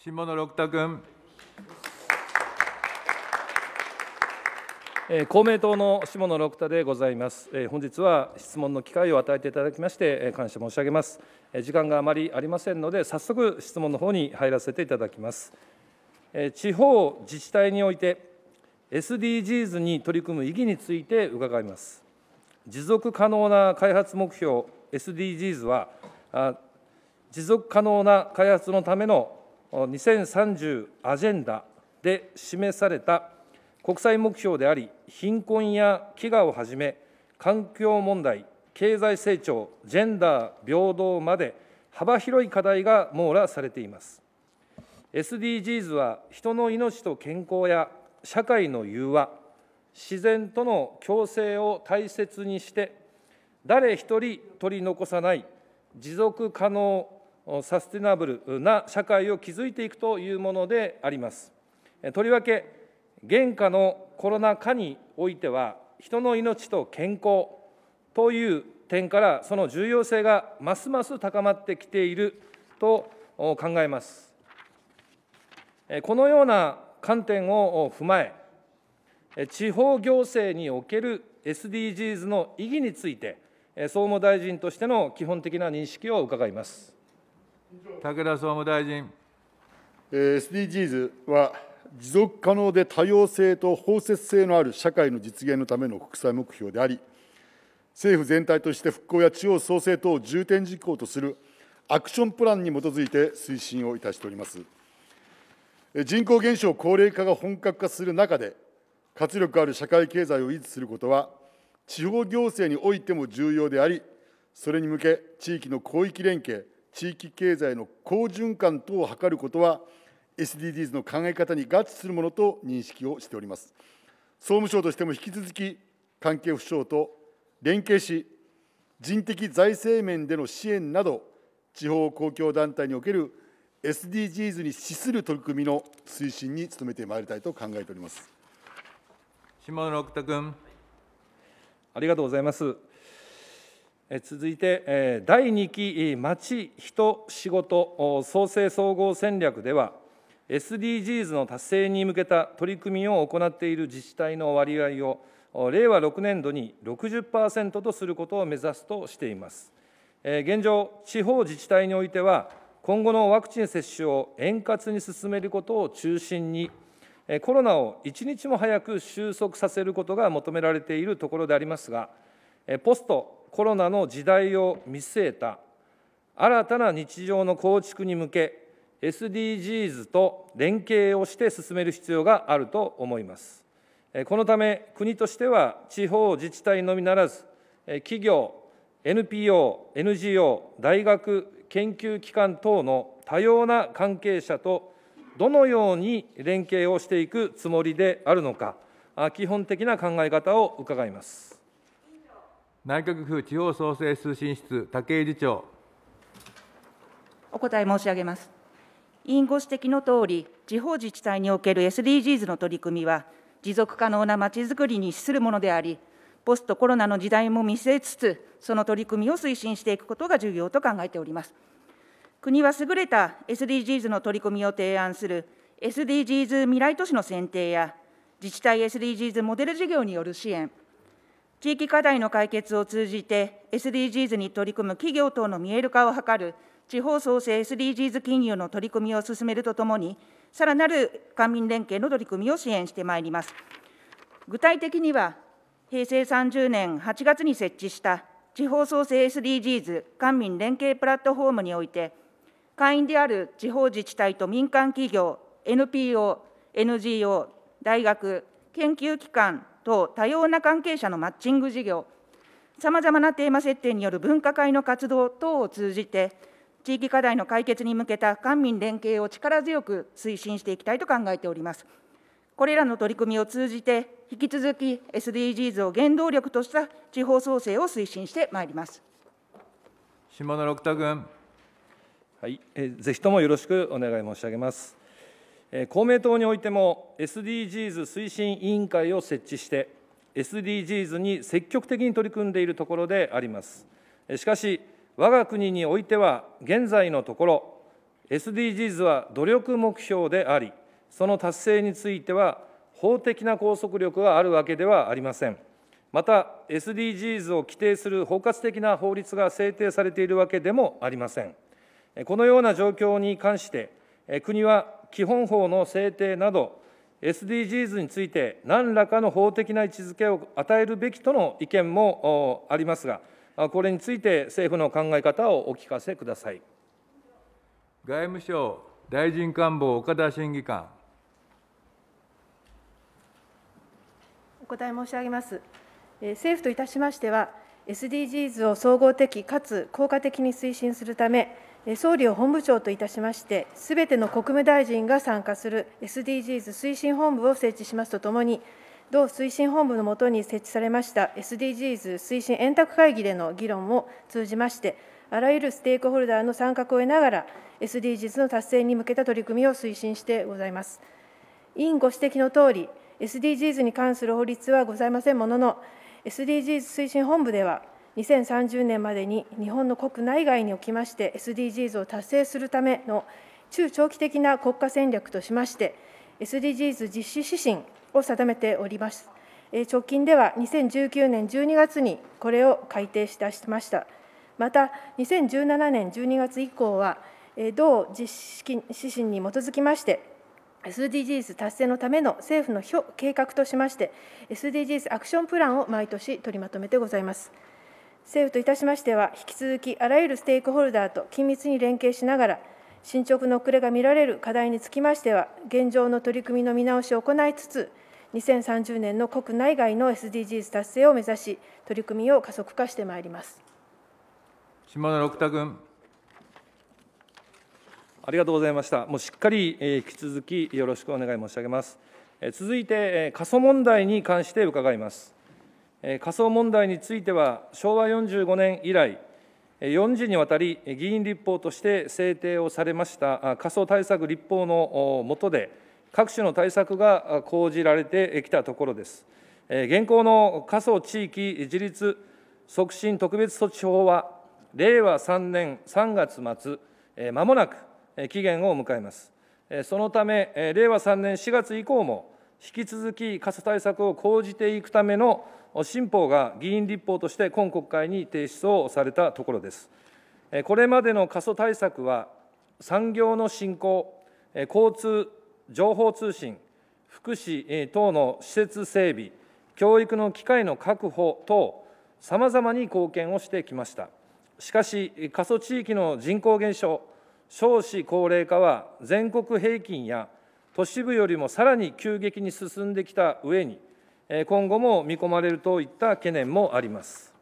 下野六太君。公明党の下野六太でございます。本日は質問の機会を与えていただきまして、感謝申し上げます。時間があまりありませんので、早速質問の方に入らせていただきます。地方自治体において、SDGs に取り組む意義について伺います。持続可能な開発目標 SDGs は持続可能な開発のための2030アジェンダで示された国際目標であり、貧困や飢餓をはじめ、環境問題、経済成長、ジェンダー平等まで、幅広い課題が網羅されています。SDGs は、人の命と健康や社会の融和、自然との共生を大切にして、誰一人取り残さない持続可能サステナブルな社会を築いていくというものであります。とりわけ、現下のコロナ禍においては、人の命と健康という点から、その重要性がますます高まってきていると考えます。このような観点を踏まえ、地方行政における SDGs の意義について、総務大臣としての基本的な認識を伺います。武田総務大臣。SDGs は持続可能で多様性と包摂性のある社会の実現のための国際目標であり、政府全体として復興や地方創生等を重点実行とするアクションプランに基づいて推進をいたしております。人口減少、高齢化が本格化する中で、活力ある社会経済を維持することは、地方行政においても重要であり、それに向け、地域の広域連携、地域経済の好循環等を図ることは SDGs の考え方に合致するものと認識をしております総務省としても引き続き関係府省と連携し人的財政面での支援など地方公共団体における SDGs に資する取り組みの推進に努めてまいりたいと考えております下村君ありがとうございます続いて第2期町人仕事創生総合戦略では SDGs の達成に向けた取り組みを行っている自治体の割合を令和6年度に60%とすることを目指すとしています現状地方自治体においては今後のワクチン接種を円滑に進めることを中心にコロナを一日も早く収束させることが求められているところでありますがポストコロナの時代を見据えた新たな日常の構築に向け、SDGs と連携をして進める必要があると思います。このため、国としては地方自治体のみならず、企業、NPO、NGO、大学、研究機関等の多様な関係者とどのように連携をしていくつもりであるのか、基本的な考え方を伺います。内閣府地方創生推進室、武井次長。お答え申し上げます。委員ご指摘のとおり、地方自治体における SDGs の取り組みは、持続可能なまちづくりに資するものであり、ポストコロナの時代も見据えつつ、その取り組みを推進していくことが重要と考えております。国は優れた SDGs の取り組みを提案する SDGs 未来都市の選定や、自治体 SDGs モデル事業による支援、地域課題の解決を通じて、SDGs に取り組む企業等の見える化を図る、地方創生 SDGs 金融の取り組みを進めるとともに、さらなる官民連携の取り組みを支援してまいります。具体的には、平成30年8月に設置した地方創生 SDGs 官民連携プラットフォームにおいて、会員である地方自治体と民間企業、NPO、NGO、大学、研究機関、と多様な関係者のマッチング事業、さまざまなテーマ設定による分科会の活動等を通じて、地域課題の解決に向けた官民連携を力強く推進していきたいと考えております。これらの取り組みを通じて、引き続き SDGs を原動力とした地方創生を推進してまいります。下野六太君。はい、えぜひともよろしくお願い申し上げます。公明党においても SDGs 推進委員会を設置して SDGs に積極的に取り組んでいるところでありますしかし我が国においては現在のところ SDGs は努力目標でありその達成については法的な拘束力があるわけではありませんまた SDGs を規定する包括的な法律が制定されているわけでもありませんこのような状況に関して国は基本法の制定など、SDGs について何らかの法的な位置づけを与えるべきとの意見もありますが、これについて政府の考え方をお聞かせください。外務省大臣官房岡田審議官。お答え申し上げます。政府といたしましては、SDGs を総合的かつ効果的に推進するため、総理を本部長といたしまして、すべての国務大臣が参加する SDGs 推進本部を設置しますとともに、同推進本部のもとに設置されました SDGs 推進円卓会議での議論を通じまして、あらゆるステークホルダーの参画を得ながら、SDGs の達成に向けた取り組みを推進してございます。委員ご指摘のとおり、SDGs に関する法律はございませんものの、SDGs 推進本部では、2030年までに日本の国内外におきまして SDGs を達成するための中長期的な国家戦略としまして SDGs 実施指針を定めております。直近では2019年12月にこれを改定しました。また、2017年12月以降は、同実施指針に基づきまして、SDGs 達成のための政府の計画としまして、SDGs アクションプランを毎年取りまとめてございます。政府といたしましては、引き続きあらゆるステークホルダーと緊密に連携しながら、進捗の遅れが見られる課題につきましては、現状の取り組みの見直しを行いつつ、2030年の国内外の SDGs 達成を目指し、取り組みを加速化してまいります。島田六太君。ありがとうございました。もうしっかり引き続きよろしくお願い申し上げます。続いて、過疎問題に関して伺います。仮想問題については、昭和45年以来、4次にわたり議員立法として制定をされました仮想対策立法の下で、各種の対策が講じられてきたところです。現行の仮想地域自立促進特別措置法は、令和3年3月末、まもなく期限を迎えます。そのため、令和3年4月以降も、引き続き仮想対策を講じていくための新法が議員立法として今国会に提出をされたところです。これまでの過疎対策は、産業の振興、交通、情報通信、福祉等の施設整備、教育の機会の確保等、さまざまに貢献をしてきました。しかし、過疎地域の人口減少、少子高齢化は全国平均や都市部よりもさらに急激に進んできた上に、今後も見込まれるといった懸念もあります。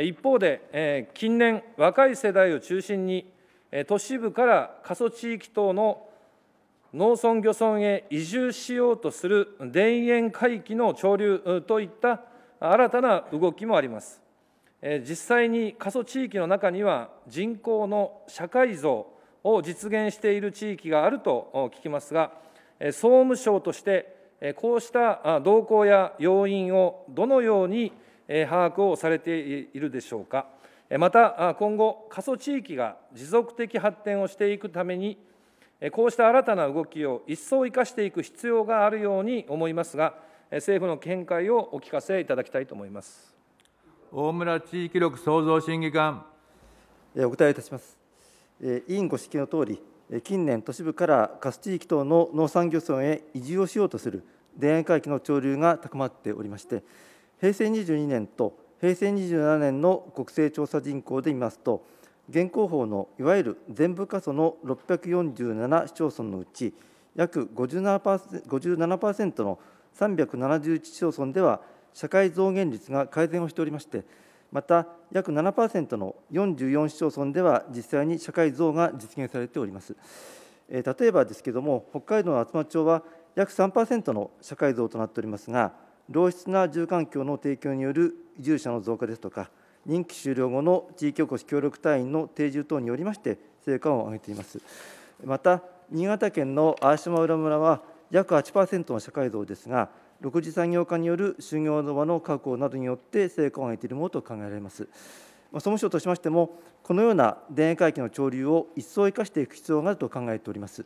一方で、近年、若い世代を中心に、都市部から過疎地域等の農村漁村へ移住しようとする田園回帰の潮流といった新たな動きもあります。実際に過疎地域の中には人口の社会像を実現している地域があると聞きますが、総務省としてこうした動向や要因をどのように把握をされているでしょうか。また、今後、過疎地域が持続的発展をしていくために、こうした新たな動きを一層生かしていく必要があるように思いますが、政府の見解をお聞かせいただきたいと思います。大村地域力創造審議官。お答えいたします。委員ご指摘のとおり、近年都市部から過疎地域等の農産漁村へ移住をしようとする田園回帰の潮流が高まっておりまして平成22年と平成27年の国勢調査人口で見ますと現行法のいわゆる全部過疎の647市町村のうち約 57%, 57の371市町村では社会増減率が改善をしておりましてまた約7%の44市町村では実際に社会像が実現されております。例えばですけれども、北海道の厚真町は約3%の社会像となっておりますが、良質な住環境の提供による移住者の増加ですとか、任期終了後の地域おこし協力隊員の定住等によりまして、成果を上げています。また、新潟県の淡島浦村は約8%の社会像ですが、6次産業化による就業の場の確保などによって成果を得ているものと考えられます。総務省としましても、このような電営会計の潮流を一層生かしていく必要があると考えております。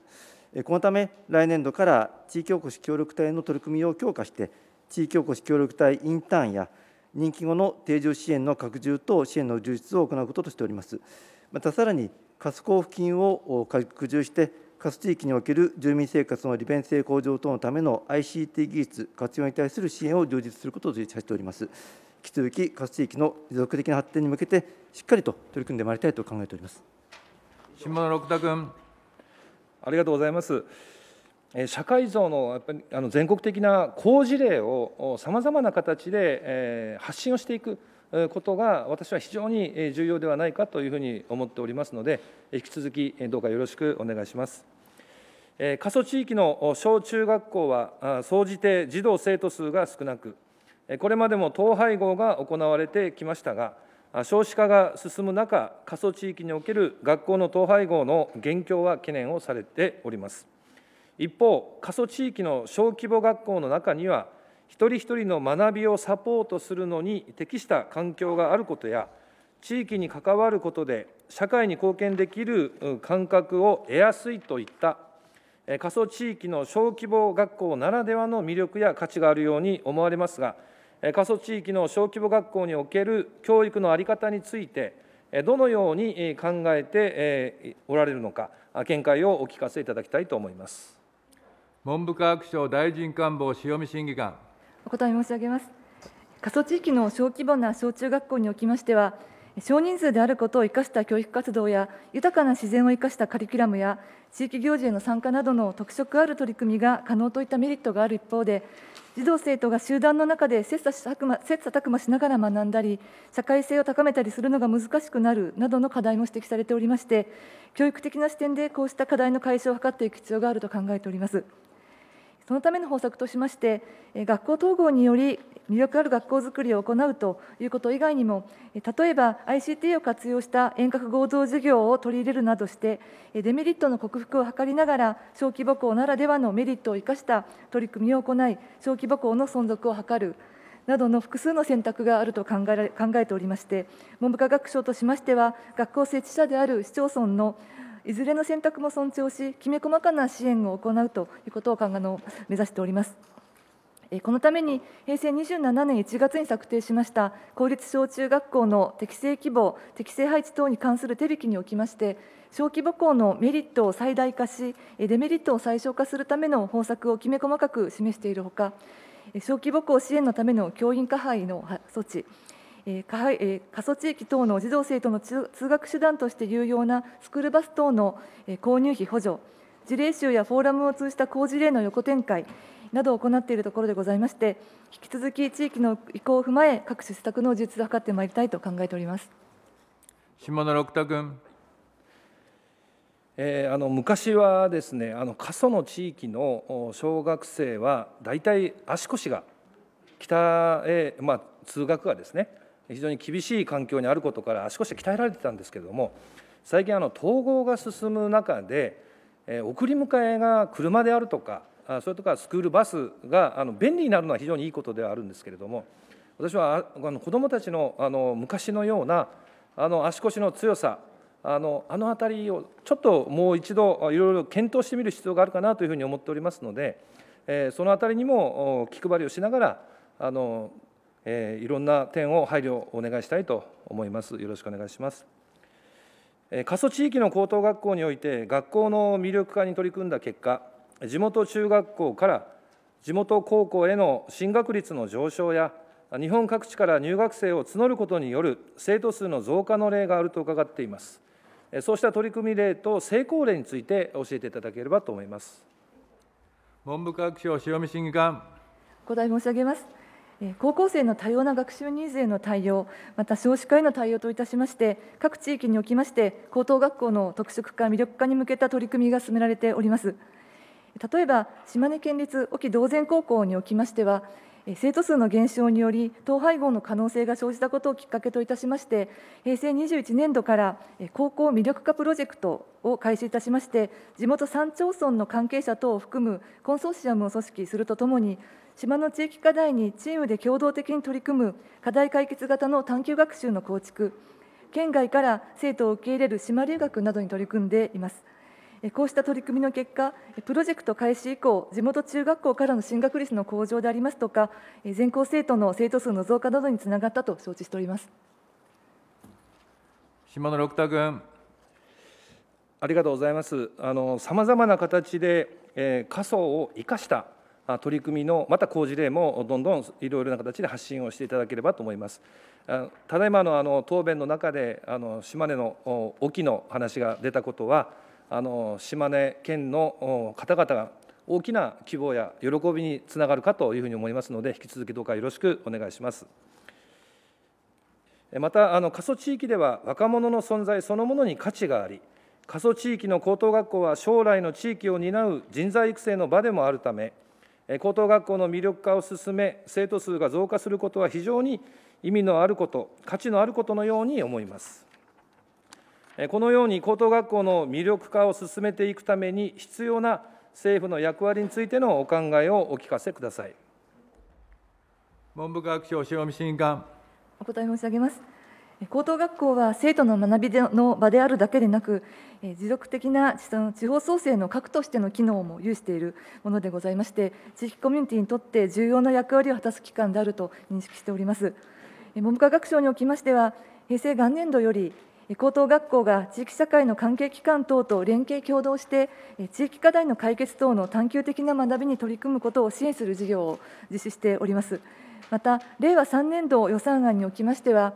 このため、来年度から地域おこし協力隊の取り組みを強化して、地域おこし協力隊インターンや、任期後の定住支援の拡充と支援の充実を行うこととしております。またさらに、貸す交付金を拡充して、過疎地域における住民生活の利便性向上等のための ICT 技術活用に対する支援を充実することを実施しております。引き続き、過疎地域の持続的な発展に向けて、しっかりと取り組んでまいりたいと考えております。下野六太君。ありがとうございます。社会像のやっぱりあの全国的な好事例をさまざまな形で発信をしていくことが私は非常に重要ではないかというふうに思っておりますので、引き続きどうかよろしくお願いします。過疎地域の小中学校は、総じて児童・生徒数が少なく、これまでも統廃合が行われてきましたが、少子化が進む中、過疎地域における学校の統廃合の現況は懸念をされております。一方、過疎地域の小規模学校の中には、一人一人の学びをサポートするのに適した環境があることや地域に関わることで社会に貢献できる感覚を得やすいといった過疎地域の小規模学校ならではの魅力や価値があるように思われますが過疎地域の小規模学校における教育の在り方についてどのように考えておられるのか見解をお聞かせいただきたいと思います文部科学省大臣官房塩見審議官お答え申し上げます。過疎地域の小規模な小中学校におきましては、少人数であることを生かした教育活動や、豊かな自然を生かしたカリキュラムや、地域行事への参加などの特色ある取り組みが可能といったメリットがある一方で、児童・生徒が集団の中で切磋琢磨切磋琢磨しながら学んだり、社会性を高めたりするのが難しくなるなどの課題も指摘されておりまして、教育的な視点でこうした課題の解消を図っていく必要があると考えております。そのための方策としまして、学校統合により魅力ある学校づくりを行うということ以外にも、例えば ICT を活用した遠隔合同授業を取り入れるなどして、デメリットの克服を図りながら、小規模校ならではのメリットを生かした取り組みを行い、小規模校の存続を図る。などの複数の選択があると考え考えておりまして、文部科学省としましては、学校設置者である市町村のいずれの選択も尊重し、きめ細かな支援を行うということをの目指しております。このために平成27年1月に策定しました公立小中学校の適正規模、適正配置等に関する手引きにおきまして、小規模校のメリットを最大化し、デメリットを最小化するための方策をきめ細かく示しているほか、小規模校支援のための教員加配の措置、え過疎地域等の児童生徒の通学手段として有用なスクールバス等の購入費補助、事例集やフォーラムを通じた好事例の横展開などを行っているところでございまして、引き続き地域の意向を踏まえ、各種施策の充実を図ってまいりたいと考えております下野六太君。えー、あの昔はですねあの過疎の地域の小学生は大体足腰が北へ、まあ、通学がですね非常に厳しい環境にあることから足腰鍛えられてたんですけれども最近あの統合が進む中で、え送り迎えが車であるとかそれとかスクールバスがあの便利になるのは非常にいいことではあるんですけれども私はあの子どもたちのあの昔のようなあの足腰の強さあのあの辺りをちょっともう一度いろいろ検討してみる必要があるかなというふうに思っておりますので、えその辺りにも気配りをしながらあのえー、いろんな点を配慮をお願いしたいと思います。よろしくお願いします。過疎地域の高等学校において学校の魅力化に取り組んだ結果地元中学校から地元高校への進学率の上昇や日本各地から入学生を募ることによる生徒数の増加の例があると伺っていますそうした取り組み例と成功例について教えていただければと思います文部科学省塩見審議官お答え申し上げます高校生の多様な学習ニーズへの対応、また少子化への対応といたしまして、各地域におきまして、高等学校の特色化、魅力化に向けた取り組みが進められております。例えば、島根県立隠岐同然高校におきましては、生徒数の減少により、統廃合の可能性が生じたことをきっかけといたしまして、平成21年度から高校魅力化プロジェクトを開始いたしまして、地元3町村の関係者等を含むコンソーシアムを組織するとともに、島の地域課題にチームで共同的に取り組む課題解決型の探究学習の構築、県外から生徒を受け入れる島留学などに取り組んでいます。こうした取り組みの結果、プロジェクト開始以降、地元中学校からの進学率の向上でありますとか、全校生徒の生徒数の増加などにつながったと承知しております島野六太君。ありがとうございます。さまざまな形で、えー、過疎を生かした取り組みのまた工事例もどんどんいろいろな形で発信をしていただければと思います。ただいまのあの答弁の中であの島根の沖の話が出たことはあの島根県の方々が大きな希望や喜びにつながるかというふうに思いますので引き続きどうかよろしくお願いします。またあの過疎地域では若者の存在そのものに価値があり過疎地域の高等学校は将来の地域を担う人材育成の場でもあるため高等学校の魅力化を進め、生徒数が増加することは非常に意味のあること、価値のあることのように思います。このように高等学校の魅力化を進めていくために必要な政府の役割についてのお考えをお聞かせください。文部科学省塩見審議官お答え申し上げます。高等学校は生徒の学びの場であるだけでなく、持続的な地方創生の核としての機能も有しているものでございまして、地域コミュニティにとって重要な役割を果たす機関であると認識しております。文部科学省におきましては、平成元年度より、高等学校が地域社会の関係機関等と連携協働して、地域課題の解決等の探究的な学びに取り組むことを支援する事業を実施しております。また、令和3年度予算案におきましては、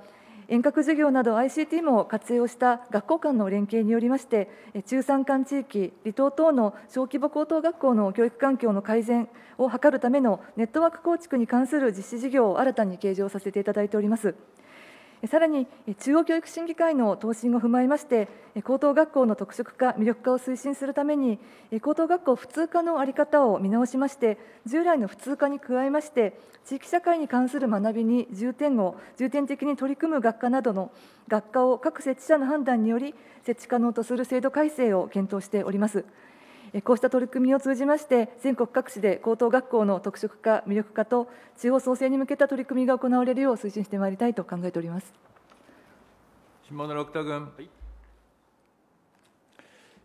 遠隔授業など ICT も活用した学校間の連携によりまして中山間地域離島等の小規模高等学校の教育環境の改善を図るためのネットワーク構築に関する実施事業を新たに計上させていただいております。さらに中央教育審議会の答申を踏まえまして、高等学校の特色化、魅力化を推進するために、高等学校普通科の在り方を見直しまして、従来の普通科に加えまして、地域社会に関する学びに重点を重点的に取り組む学科などの学科を各設置者の判断により、設置可能とする制度改正を検討しております。こうした取り組みを通じまして、全国各地で高等学校の特色化、魅力化と、地方創生に向けた取り組みが行われるよう推進してまいりたいと考えております下村六君、はい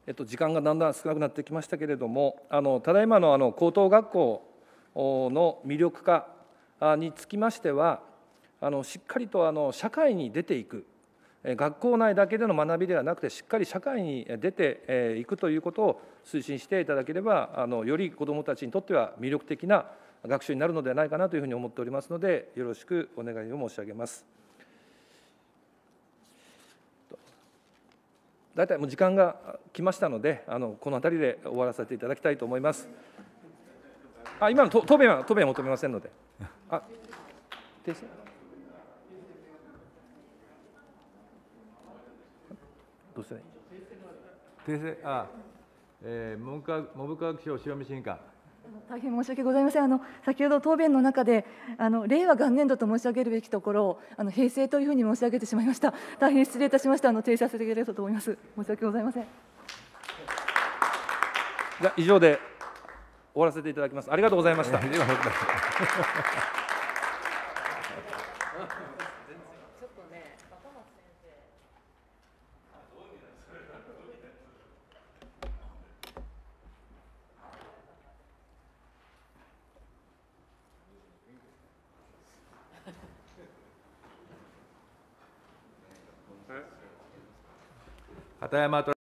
えっと、時間がだんだん少なくなってきましたけれども、あのただいまのあの高等学校の魅力化につきましては、あのしっかりとあの社会に出ていく学校内だけでの学びではなくてしっかり社会に出ていくということを推進していただければあのより子どもたちにとっては魅力的な学習になるのではないかなというふうに思っておりますのでよろしくお願いを申し上げます。大体もう時間が来ましたのであのこの辺りで終わらせていただきたいと思います。あ今の答弁は答弁は求めませんので。あどうし訂正あえー、文科文部科学省塩見審官大変申し訳ございませんあの先ほど答弁の中であの令和元年度と申し上げるべきところをあの平成というふうに申し上げてしまいました大変失礼いたしましたあの訂正させていただければと思います申し訳ございませんじゃ以上で終わらせていただきますありがとうございました、até matou